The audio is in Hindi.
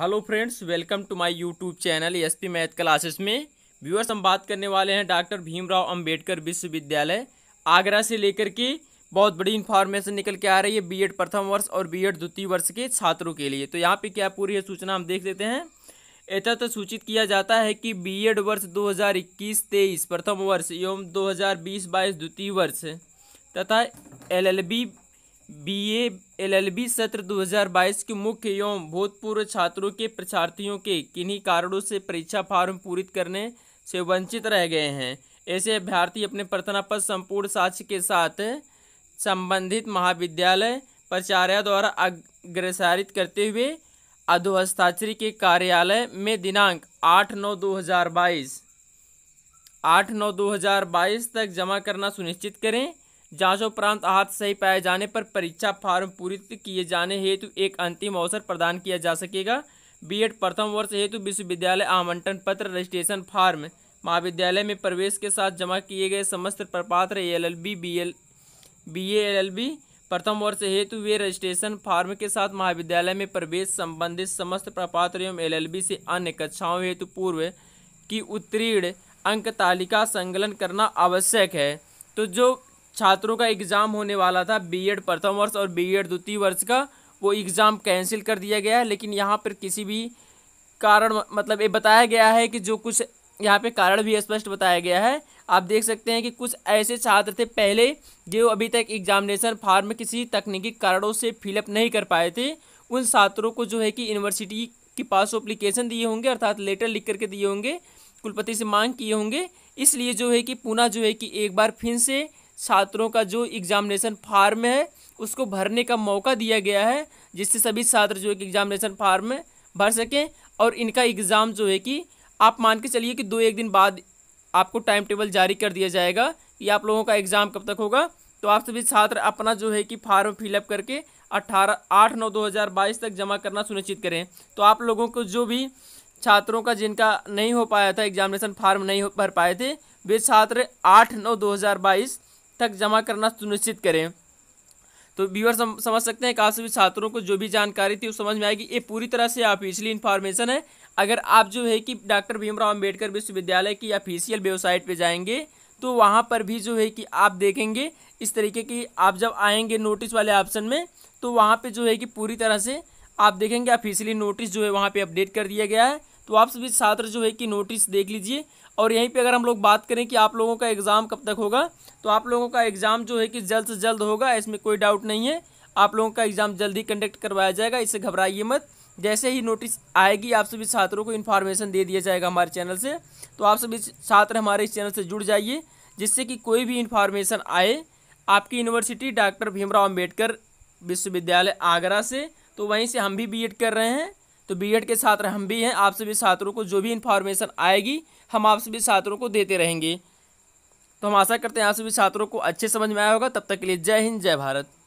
hello friends welcome to my YouTube channel SP math classes में व्यूअर्स हम बात करने वाले हैं डॉक्टर भीमराव अंबेडकर विश्वविद्यालय आगरा से लेकर के बहुत बड़ी इन्फॉर्मेशन निकल के आ रही है बीएड प्रथम वर्ष और बीएड द्वितीय वर्ष के छात्रों के लिए तो यहाँ पे क्या पूरी है सूचना हम देख लेते हैं ऐसा तो सूचित किया जाता है कि बी वर्ष दो हज़ार प्रथम वर्ष एवं दो हज़ार द्वितीय वर्ष तथा एल बीए एलएलबी सत्र 2022 के मुख्य एवं भूतपूर्व छात्रों के परीक्षार्थियों के किन्हीं कारणों से परीक्षा फार्म पूरित करने से वंचित रह गए हैं ऐसे अभ्यर्थी अपने प्रार्थना पत्र संपूर्ण साक्ष्य के साथ संबंधित महाविद्यालय प्राचार्य द्वारा अग्रसारित करते हुए अधोहस्ताक्षरी के कार्यालय में दिनांक आठ नौ दो हज़ार बाईस आठ नौ दो हज़ार बाईस तक जमा करना सुनिश्चित करें उपरांत आहत सही पाए जाने पर परीक्षा फार्म पूरी किए जाने हेतु एक अंतिम अवसर प्रदान किया जा सकेगा बीएड प्रथम वर्ष हेतु विश्वविद्यालय आमंत्रण पत्र रजिस्ट्रेशन फार्म महाविद्यालय में प्रवेश के साथ जमा किए गए समस्त प्रपात्र L L B B L B L L B प्रथम वर्ष हेतु वे रजिस्ट्रेशन फार्म के साथ महाविद्यालय में प्रवेश संबंधित समस्त प्रपात्र एवं एलएलबी से अन्य कक्षाओं हेतु पूर्व की उत्तीर्ण अंक तालिका संकलन करना आवश्यक है तो जो छात्रों का एग्ज़ाम होने वाला था बीएड प्रथम वर्ष और बीएड द्वितीय वर्ष का वो एग्ज़ाम कैंसिल कर दिया गया है लेकिन यहाँ पर किसी भी कारण मतलब ये बताया गया है कि जो कुछ यहाँ पे कारण भी स्पष्ट बताया गया है आप देख सकते हैं कि कुछ ऐसे छात्र थे पहले जो अभी तक एग्जामिनेशन फार्म किसी तकनीकी कारणों से फिलअप नहीं कर पाए थे उन छात्रों को जो है कि यूनिवर्सिटी के पास अप्लीकेशन दिए होंगे अर्थात लेटर लिख करके दिए होंगे कुलपति से मांग किए होंगे इसलिए जो है कि पुनः जो है कि एक बार फिर से छात्रों का जो एग्जामिनेशन फार्म है उसको भरने का मौका दिया गया है जिससे सभी छात्र जो है कि एग्जामिनेशन फार्म भर सकें और इनका एग्ज़ाम जो है कि आप मान के चलिए कि दो एक दिन बाद आपको टाइम टेबल जारी कर दिया जाएगा कि आप लोगों का एग्ज़ाम कब तक होगा तो आप सभी छात्र अपना जो है कि फार्म फिलअप करके अट्ठारह आठ नौ दो हज़ार बाईस तक जमा करना सुनिश्चित करें तो आप लोगों को जो भी छात्रों का जिनका नहीं हो पाया था एग्जामिनेशन फार्म नहीं भर पाए थे वे छात्र आठ नौ दो हज़ार बाईस तक जमा करना सुनिश्चित करें तो व्यूअर समझ सकते हैं काफ़ी सभी छात्रों को जो भी जानकारी थी वो समझ में आएगी ये पूरी तरह से ऑफिशियली इन्फॉर्मेशन है अगर आप जो है कि डॉक्टर भीमराव अम्बेडकर विश्वविद्यालय की ऑफिशियल वेबसाइट पे जाएंगे तो वहाँ पर भी जो है कि आप देखेंगे इस तरीके की आप जब आएंगे नोटिस वाले ऑप्शन में तो वहाँ पर जो है कि पूरी तरह से आप देखेंगे ऑफिशियली नोटिस जो है वहाँ पर अपडेट कर दिया गया है तो आप सभी छात्र जो है कि नोटिस देख लीजिए और यहीं पे अगर हम लोग बात करें कि आप लोगों का एग्ज़ाम कब तक होगा तो आप लोगों का एग्ज़ाम जो है कि जल्द से जल्द होगा इसमें कोई डाउट नहीं है आप लोगों का एग्ज़ाम जल्द ही कंडक्ट करवाया जाएगा इससे घबराइए मत जैसे ही नोटिस आएगी आप सभी छात्रों को इन्फॉर्मेशन दे दिया जाएगा हमारे चैनल से तो आप सभी छात्र हमारे इस चैनल से जुड़ जाइए जिससे कि कोई भी इन्फॉर्मेशन आए आपकी यूनिवर्सिटी डॉक्टर भीमराव अम्बेडकर विश्वविद्यालय आगरा से तो वहीं से हम भी बीएड कर रहे हैं तो बी के छात्र हम भी हैं आप सभी छात्रों को जो भी इन्फॉर्मेशन आएगी हम आप सभी छात्रों को देते रहेंगे तो हम आशा करते हैं आप सभी छात्रों को अच्छे समझ में आया होगा तब तक के लिए जय हिंद जय भारत